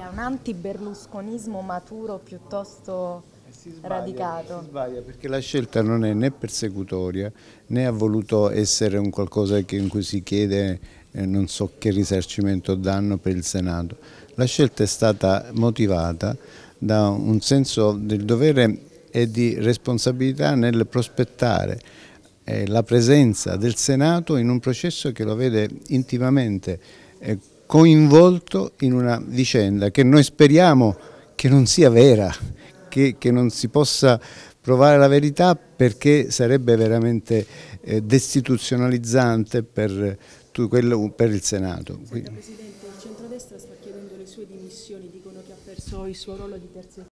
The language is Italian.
è un anti-berlusconismo maturo piuttosto si sbaglia, radicato. Si sbaglia perché la scelta non è né persecutoria né ha voluto essere un qualcosa in cui si chiede eh, non so che risarcimento o danno per il Senato. La scelta è stata motivata da un senso del dovere e di responsabilità nel prospettare eh, la presenza del Senato in un processo che lo vede intimamente eh, coinvolto in una vicenda che noi speriamo che non sia vera, che, che non si possa provare la verità perché sarebbe veramente eh, destituzionalizzante per, tu, quello, per il Senato. Senta, Presidente, il centrodestra sta chiedendo le sue dimissioni, dicono che ha perso il suo ruolo di terzo